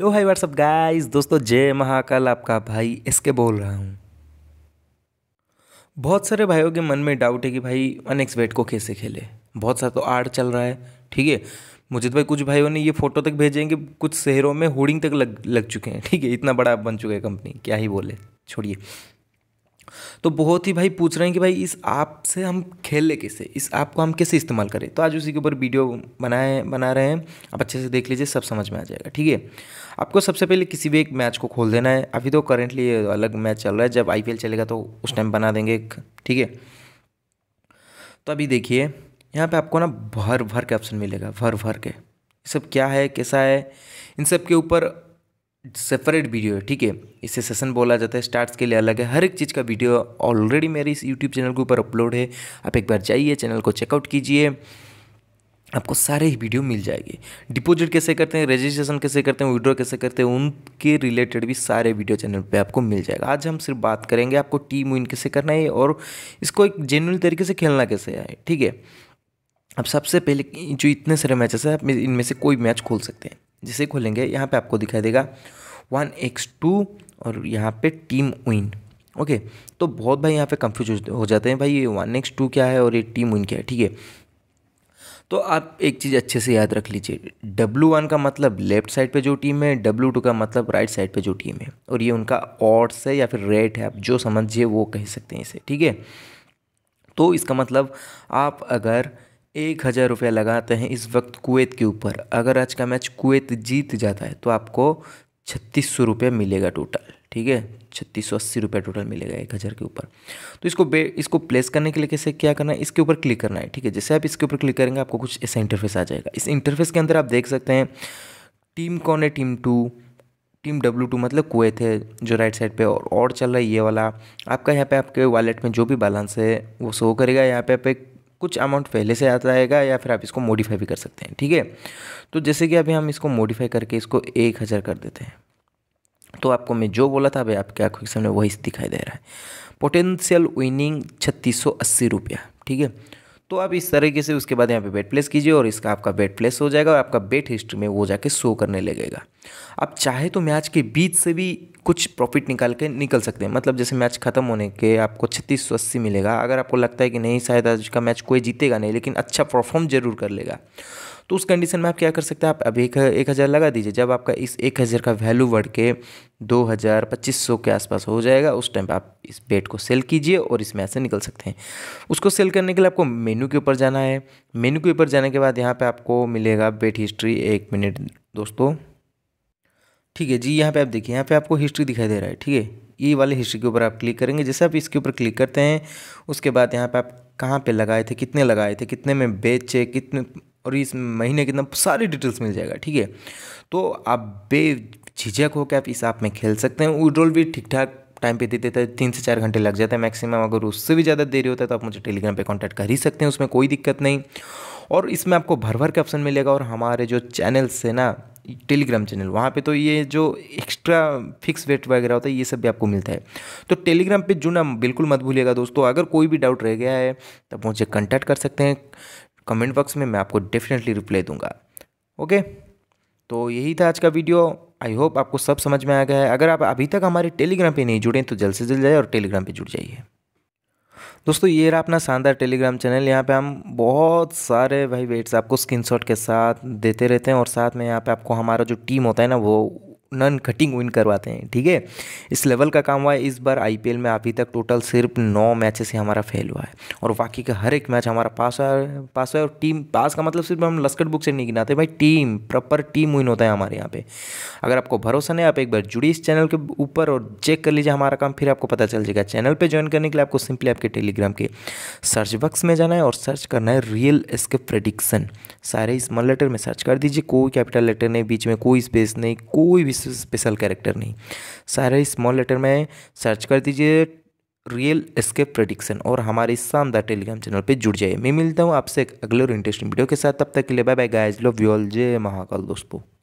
लो high WhatsApp guys दोस्तों जय महाकाल आपका भाई इसके बोल रहा हूँ बहुत सारे भाइयों के मन में डाउट है कि भाई वेट को कैसे खेले बहुत सारा तो आर्ट चल रहा है ठीक है मुझे तो भाई कुछ भाइयों ने ये फ़ोटो तक भेजे हैं कि कुछ शहरों में होर्डिंग तक लग लग चुके हैं ठीक है इतना बड़ा बन चुका है कंपनी क्या ही बोले छोड़िए तो बहुत ही भाई पूछ रहे हैं कि भाई इस ऐप से हम खेलें कैसे इस ऐप को हम कैसे इस्तेमाल करें तो आज उसी के ऊपर वीडियो बनाए बना रहे हैं आप अच्छे से देख लीजिए सब समझ में आ जाएगा ठीक है आपको सबसे पहले किसी भी एक मैच को खोल देना है अभी तो करेंटली अलग मैच चल रहा है जब आई चलेगा तो उस टाइम बना देंगे एक ठीक है तो अभी देखिए यहाँ पे आपको ना भर भर के ऑप्शन मिलेगा भर भर के सब क्या है कैसा है इन सब के ऊपर सेपरेट वीडियो है ठीक है इसे सेशन बोला जाता है स्टार्ट्स के लिए अलग है हर एक चीज़ का वीडियो ऑलरेडी मेरे इस यूट्यूब चैनल के ऊपर अपलोड है आप एक बार जाइए चैनल को चेकआउट कीजिए आपको सारे ही वीडियो मिल जाएंगे डिपॉजिट कैसे करते हैं रजिस्ट्रेशन कैसे करते हैं विड्रॉ कैसे करते हैं उनके रिलेटेड भी सारे वीडियो चैनल पे आपको मिल जाएगा आज हम सिर्फ बात करेंगे आपको टीम विन कैसे करना है और इसको एक जेन्यून तरीके से खेलना कैसे है ठीक है अब सबसे पहले जो इतने सारे मैचेस हैं आप इनमें से कोई मैच खोल सकते हैं जिसे खोलेंगे यहाँ पे आपको दिखाई देगा वन एक्स टू और यहाँ पे टीम विन ओके तो बहुत भाई यहाँ पे कंफ्यूज हो जाते हैं भाई ये वन एक्स टू क्या है और ये टीम विन क्या है ठीक है तो आप एक चीज़ अच्छे से याद रख लीजिए डब्लू वन का मतलब लेफ्ट साइड पे जो टीम है डब्लू टू का मतलब राइट साइड पे जो टीम है और ये उनका ऑड्स है या फिर रेट है आप जो समझिए वो कह सकते हैं इसे ठीक है तो इसका मतलब आप अगर एक हज़ार रुपया लगाते हैं इस वक्त कुवैत के ऊपर अगर आज का मैच कुवैत जीत जाता है तो आपको छत्तीस सौ रुपये मिलेगा टोटल ठीक है छत्तीस सौ अस्सी रुपये टोटल मिलेगा एक हज़ार के ऊपर तो इसको बे इसको प्लेस करने के लिए कैसे क्या करना है इसके ऊपर क्लिक करना है ठीक है जैसे आप इसके ऊपर क्लिक करेंगे आपको कुछ ऐसा इंटरफेस आ जाएगा इस इंटरफेस के अंदर आप देख सकते हैं टीम कौन है team two team W two मतलब कुवैत है जो राइट साइड पे और और चल रहा है ये वाला आपका यहाँ पे आपके वॉलेट में जो भी बैलेंस है वो शो करेगा यहाँ पे आप एक कुछ अमाउंट पहले से आता रहेगा या फिर आप इसको मॉडिफाई भी कर सकते हैं ठीक है तो जैसे कि अभी हम इसको मॉडिफाई करके इसको एक हज़ार कर देते हैं तो आपको मैं जो बोला था अभी आपके आंखों के सामने वही दिखाई दे रहा है पोटेंशियल विनिंग छत्तीस सौ अस्सी रुपया ठीक है तो आप इस तरीके से उसके बाद यहाँ पे बेट प्लेस कीजिए और इसका आपका बेट प्लेस हो जाएगा और आपका बेट हिस्ट्री में वो जाके शो करने लगेगा आप चाहे तो मैच के बीच से भी कुछ प्रॉफिट निकाल के निकल सकते हैं मतलब जैसे मैच खत्म होने के आपको छत्तीस सौ अस्सी मिलेगा अगर आपको लगता है कि नहीं शायद आज का मैच कोई जीतेगा नहीं लेकिन अच्छा परफॉर्म जरूर कर लेगा तो उस कंडीशन में आप क्या कर सकते हैं आप अब एक एक हज़ार लगा दीजिए जब आपका इस एक हज़ार का वैल्यू बढ़ के दो हज़ार पच्चीस सौ के आसपास हो जाएगा उस टाइम आप इस बेट को सेल कीजिए और इस मैच से निकल सकते हैं उसको सेल करने के लिए आपको मेनू के ऊपर जाना है मेनू के ऊपर जाने के बाद यहाँ पर आपको मिलेगा बेट हिस्ट्री एक मिनट दोस्तों ठीक है जी यहाँ पे आप देखिए यहाँ पे आपको हिस्ट्री दिखाई दे रहा है ठीक है ये वाले हिस्ट्री के ऊपर आप क्लिक करेंगे जैसे आप इसके ऊपर क्लिक करते हैं उसके बाद यहाँ पे आप कहाँ पे लगाए थे कितने लगाए थे कितने में बेचे कितने और इस महीने कितना सारी डिटेल्स मिल जाएगा ठीक है तो आप बेझिझक होकर आप इस ऐप में खेल सकते हैं विड्रॉल भी ठीक ठाक टाइम पे दे देता है तीन से चार घंटे लग जाते हैं मैक्सिमम अगर उससे भी ज़्यादा देरी होता है तो आप मुझे टेलीग्राम पे कांटेक्ट कर ही सकते हैं उसमें कोई दिक्कत नहीं और इसमें आपको भर भर के ऑप्शन मिलेगा और हमारे जो चैनल्स है ना टेलीग्राम चैनल वहाँ पे तो ये जो एक्स्ट्रा फिक्स वेट वगैरह होता है ये सब भी आपको मिलता है तो टेलीग्राम पे जुड़ना बिल्कुल मत भूलिएगा दोस्तों अगर कोई भी डाउट रह गया है तब मुझे कॉन्टैक्ट कर सकते हैं कमेंट बॉक्स में मैं आपको डेफिनेटली रिप्लाई दूंगा ओके तो यही था आज का वीडियो आई होप आपको सब समझ में आ गया है अगर आप अभी तक हमारे टेलीग्राम पर नहीं जुड़े तो जल्द से जल्द जाए और टेलीग्राम पर जुड़ जाइए दोस्तों ये रहा अपना शानदार टेलीग्राम चैनल यहाँ पे हम बहुत सारे भाई वेट्स आपको स्क्रीनशॉट के साथ देते रहते हैं और साथ में यहाँ पे आपको हमारा जो टीम होता है ना वो नन कटिंग विन करवाते हैं ठीक है इस लेवल का काम हुआ है इस बार आई में अभी तक टोटल सिर्फ नौ मैचेस से हमारा फेल हुआ है और बाकी का हर एक मैच हमारा पास हुआ पास हुआ है और टीम पास का मतलब सिर्फ हम लस्कट बुक से नहीं गिनाते भाई टीम प्रॉपर टीम विन होता है हमारे यहाँ पे अगर आपको भरोसा नहीं आप एक बार जुड़िए इस चैनल के ऊपर और चेक कर लीजिए हमारा काम फिर आपको पता चल जाएगा चैनल पर ज्वाइन करने के लिए आपको सिंपली आपके टेलीग्राम के सर्च बक्स में जाना है और सर्च करना है रियल इसके प्रडिक्शन सारे इस मन लेटर में सर्च कर दीजिए कोई कैपिटल लेटर नहीं बीच में कोई स्पेस नहीं कोई भी स्पेशल कैरेक्टर नहीं सारे स्मॉल लेटर में सर्च कर दीजिए रियल एस्केप प्रडिक्शन और हमारे शानदार टेलीग्राम चैनल पे जुड़ जाइए मैं मिलता हूँ आपसे अगले और इंटरेस्टिंग वीडियो के साथ तब तक के लिए bye bye guys love you all जय महाकाल दोस्तों